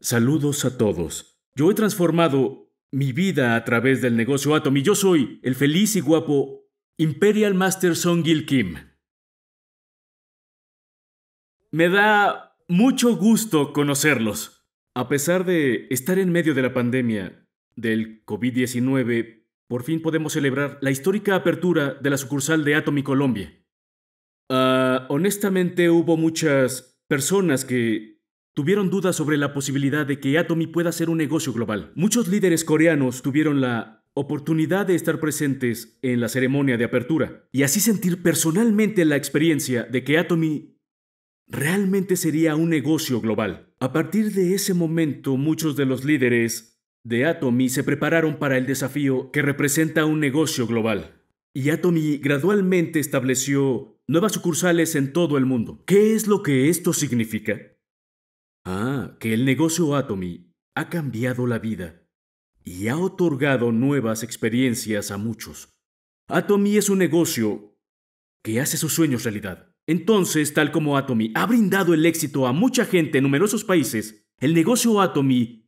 Saludos a todos. Yo he transformado mi vida a través del negocio Atom y yo soy el feliz y guapo Imperial Master Song Gil Kim. Me da mucho gusto conocerlos. A pesar de estar en medio de la pandemia del COVID-19, por fin podemos celebrar la histórica apertura de la sucursal de Atom Colombia. Ah, honestamente hubo muchas personas que tuvieron dudas sobre la posibilidad de que Atomy pueda ser un negocio global. Muchos líderes coreanos tuvieron la oportunidad de estar presentes en la ceremonia de apertura y así sentir personalmente la experiencia de que Atomy realmente sería un negocio global. A partir de ese momento, muchos de los líderes de Atomy se prepararon para el desafío que representa un negocio global. Y Atomy gradualmente estableció nuevas sucursales en todo el mundo. ¿Qué es lo que esto significa? Ah, que el negocio Atomy ha cambiado la vida y ha otorgado nuevas experiencias a muchos. Atomy es un negocio que hace sus sueños realidad. Entonces, tal como Atomy ha brindado el éxito a mucha gente en numerosos países, el negocio Atomy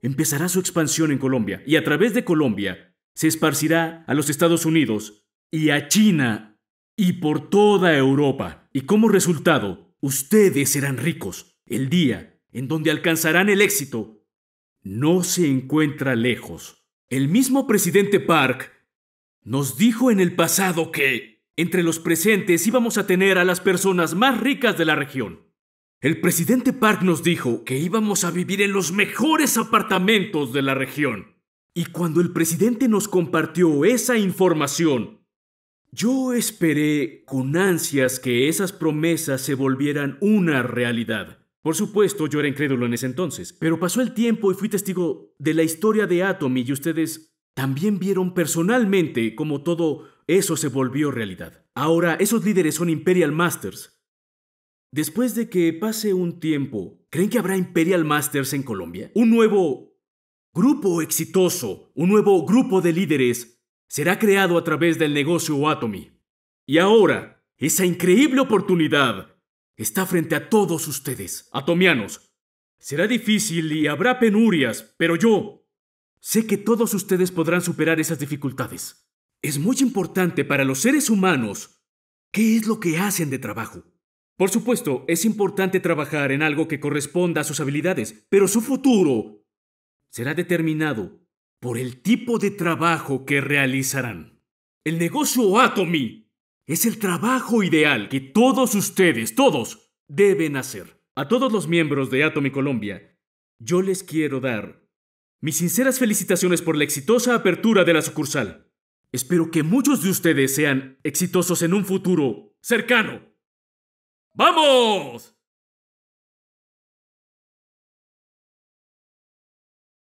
empezará su expansión en Colombia y a través de Colombia se esparcirá a los Estados Unidos y a China y por toda Europa. Y como resultado, ustedes serán ricos el día en donde alcanzarán el éxito, no se encuentra lejos. El mismo presidente Park nos dijo en el pasado que entre los presentes íbamos a tener a las personas más ricas de la región. El presidente Park nos dijo que íbamos a vivir en los mejores apartamentos de la región. Y cuando el presidente nos compartió esa información, yo esperé con ansias que esas promesas se volvieran una realidad. Por supuesto, yo era incrédulo en ese entonces, pero pasó el tiempo y fui testigo de la historia de Atomy y ustedes también vieron personalmente cómo todo eso se volvió realidad. Ahora, esos líderes son Imperial Masters. Después de que pase un tiempo, ¿creen que habrá Imperial Masters en Colombia? Un nuevo grupo exitoso, un nuevo grupo de líderes, será creado a través del negocio Atomy. Y ahora, esa increíble oportunidad está frente a todos ustedes, atomianos. Será difícil y habrá penurias, pero yo sé que todos ustedes podrán superar esas dificultades. Es muy importante para los seres humanos qué es lo que hacen de trabajo. Por supuesto, es importante trabajar en algo que corresponda a sus habilidades, pero su futuro será determinado por el tipo de trabajo que realizarán. El negocio Atomy es el trabajo ideal que todos ustedes, todos, deben hacer. A todos los miembros de Atomy Colombia, yo les quiero dar mis sinceras felicitaciones por la exitosa apertura de la sucursal. Espero que muchos de ustedes sean exitosos en un futuro cercano. ¡Vamos!